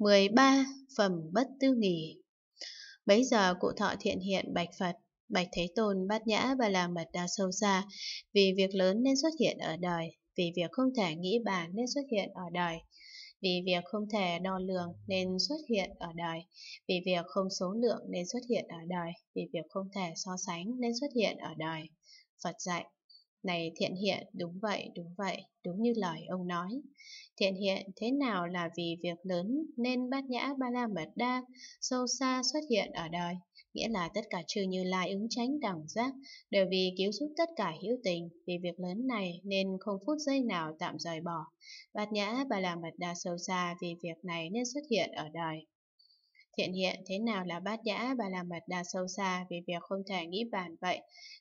13. Phẩm bất tư nghỉ Bấy giờ cụ thọ thiện hiện bạch Phật, bạch Thế Tôn, bát nhã và làm mật đa sâu xa, vì việc lớn nên xuất hiện ở đời, vì việc không thể nghĩ bàn nên xuất hiện ở đời, vì việc không thể đo lường nên xuất hiện ở đời, vì việc không số lượng nên xuất hiện ở đời, vì việc không thể so sánh nên xuất hiện ở đời. Phật dạy này thiện hiện, đúng vậy, đúng vậy, đúng như lời ông nói. Thiện hiện thế nào là vì việc lớn nên bát nhã ba la mật đa sâu xa xuất hiện ở đời, nghĩa là tất cả trừ như lai ứng tránh đẳng giác, đều vì cứu giúp tất cả hữu tình, vì việc lớn này nên không phút giây nào tạm rời bỏ. Bát nhã ba la mật đa sâu xa vì việc này nên xuất hiện ở đời. Thiện hiện thế nào là bát nhã bà là mật đa sâu xa về việc không thể nghĩ bàn vậy,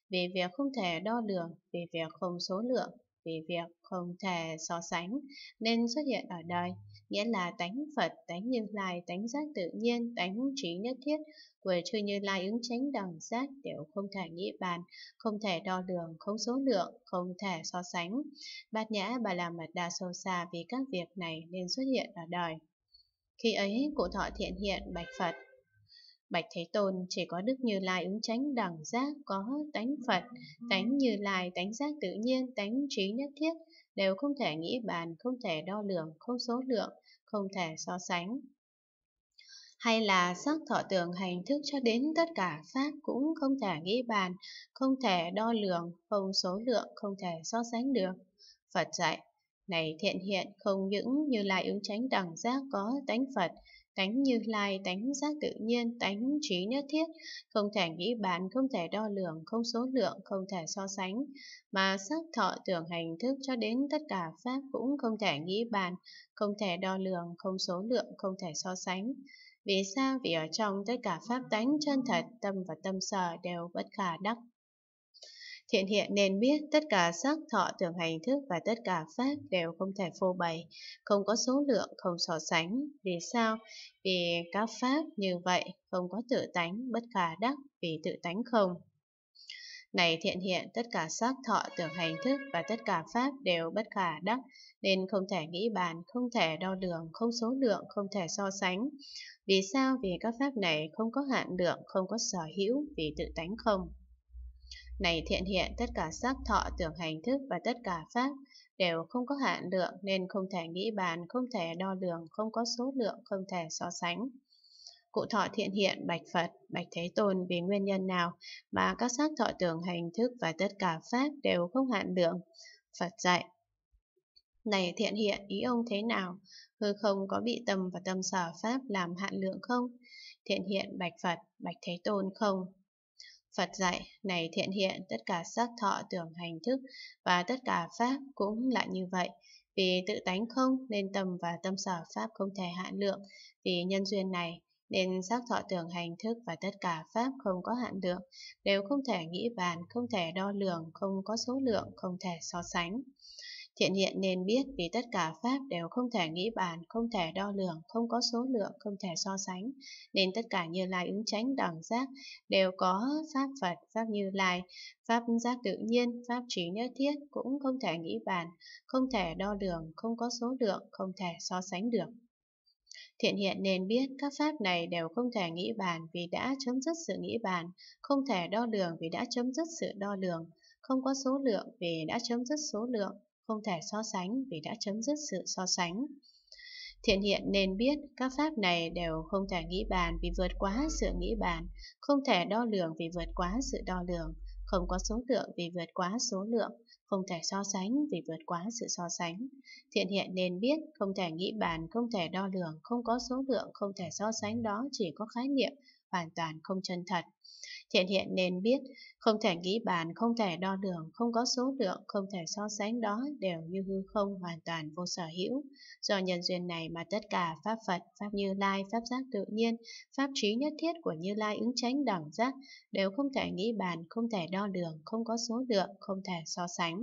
về việc không thể đo lường, về việc không số lượng, về việc không thể so sánh nên xuất hiện ở đời, nghĩa là tánh Phật, tánh Như Lai, tánh giác tự nhiên, tánh trí nhất thiết của chư Như Lai ứng chánh đẳng giác đều không thể nghĩ bàn, không thể đo lường, không số lượng, không thể so sánh. Bát nhã bà là mật đa sâu xa vì các việc này nên xuất hiện ở đời. Khi ấy cụ thọ thiện hiện bạch Phật. Bạch Thế Tôn chỉ có Đức Như Lai ứng tránh đẳng giác có tánh Phật, tánh Như Lai, tánh giác tự nhiên, tánh trí nhất thiết, đều không thể nghĩ bàn, không thể đo lường, không số lượng, không thể so sánh. Hay là sắc thọ tưởng hành thức cho đến tất cả pháp cũng không thể nghĩ bàn, không thể đo lường, không số lượng, không thể so sánh được. Phật dạy, này thiện hiện không những như lai ứng tránh đẳng giác có tánh Phật, tánh như lai, tánh giác tự nhiên, tánh trí nhất thiết, không thể nghĩ bàn, không thể đo lường, không số lượng, không thể so sánh, mà sắc thọ tưởng hành thức cho đến tất cả pháp cũng không thể nghĩ bàn, không thể đo lường, không số lượng, không thể so sánh. Vì sao? Vì ở trong tất cả pháp tánh chân thật, tâm và tâm sở đều bất khả đắc Thiện hiện nên biết tất cả sắc thọ tưởng hành thức và tất cả pháp đều không thể phô bày, không có số lượng, không so sánh. Vì sao? Vì các pháp như vậy không có tự tánh, bất khả đắc vì tự tánh không. Này thiện hiện, tất cả sắc thọ tưởng hành thức và tất cả pháp đều bất khả đắc, nên không thể nghĩ bàn, không thể đo lường, không số lượng, không thể so sánh. Vì sao? Vì các pháp này không có hạn lượng, không có sở hữu, vì tự tánh không. Này thiện hiện tất cả sắc thọ tưởng hành thức và tất cả pháp đều không có hạn lượng nên không thể nghĩ bàn, không thể đo lường, không có số lượng, không thể so sánh. Cụ thọ thiện hiện bạch Phật, bạch Thế Tôn vì nguyên nhân nào mà các sắc thọ tưởng hành thức và tất cả pháp đều không hạn lượng. Phật dạy. Này thiện hiện, ý ông thế nào? Hư không có bị tâm và tâm sở pháp làm hạn lượng không? Thiện hiện bạch Phật, bạch Thế Tôn không? Phật dạy, này thiện hiện, tất cả sắc thọ tưởng hành thức và tất cả pháp cũng lại như vậy. Vì tự tánh không nên tâm và tâm sở pháp không thể hạn lượng. Vì nhân duyên này nên sắc thọ tưởng hành thức và tất cả pháp không có hạn lượng, đều không thể nghĩ bàn, không thể đo lường, không có số lượng, không thể so sánh. Thiện hiện nên biết vì tất cả Pháp đều không thể nghĩ bàn, không thể đo lường, không có số lượng, không thể so sánh, nên tất cả như lai ứng tránh đẳng giác đều có Pháp Phật, Pháp như lai, Pháp giác tự nhiên, Pháp trí nhất thiết cũng không thể nghĩ bàn, không thể đo lường, không có số lượng, không thể so sánh được. Thiện hiện nên biết các pháp này đều không thể nghĩ bàn vì đã chấm dứt sự nghĩ bàn, không thể đo lường vì đã chấm dứt sự đo lường, không có số lượng vì đã chấm dứt số lượng, không thể so sánh vì đã chấm dứt sự so sánh. Thiện hiện nên biết các pháp này đều không thể nghĩ bàn vì vượt quá sự nghĩ bàn, không thể đo lường vì vượt quá sự đo lường, không có số lượng vì vượt quá số lượng, không thể so sánh vì vượt quá sự so sánh. Thiện hiện nên biết, không thể nghĩ bàn, không thể đo lường, không có số lượng, không thể so sánh đó chỉ có khái niệm, hoàn toàn không chân thật. Thiện hiện nên biết, không thể nghĩ bàn, không thể đo lường, không có số lượng, không thể so sánh đó đều như hư không hoàn toàn vô sở hữu. Do nhân duyên này mà tất cả Pháp Phật, Pháp Như Lai, Pháp Giác tự nhiên, Pháp trí nhất thiết của Như Lai ứng tránh đẳng giác đều không thể nghĩ bàn, không thể đo lường, không có số lượng, không thể so sánh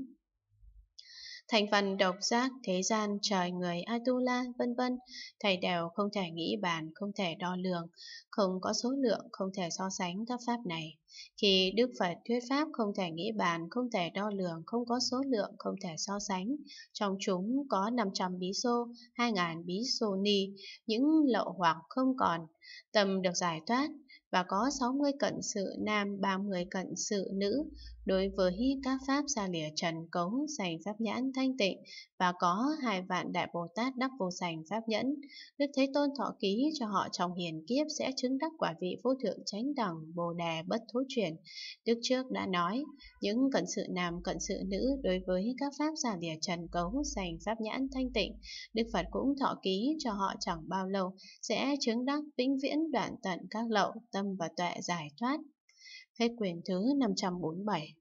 thành phần độc giác, thế gian, trời người, Atula, vân vân, thầy đều không thể nghĩ bàn, không thể đo lường, không có số lượng, không thể so sánh các pháp này. Khi Đức Phật thuyết pháp không thể nghĩ bàn, không thể đo lường, không có số lượng, không thể so sánh, trong chúng có 500 bí xô, 2.000 bí xô ni, những lậu hoặc không còn, tâm được giải thoát, và có 60 cận sự nam, 30 cận sự nữ. Đối với các pháp xa lìa trần cống, sành pháp nhãn thanh tịnh và có hai vạn đại Bồ Tát đắc vô sành pháp nhẫn. Đức Thế Tôn thọ ký cho họ trong hiền kiếp sẽ chứng đắc quả vị vô thượng chánh đẳng Bồ Đề bất thối chuyển. Đức trước đã nói, những cận sự nam, cận sự nữ đối với các pháp xa lìa trần cống, sành pháp nhãn thanh tịnh, Đức Phật cũng thọ ký cho họ chẳng bao lâu sẽ chứng đắc vĩnh viễn đoạn tận các lậu tâm và tuệ giải thoát. Phép quyền thứ 547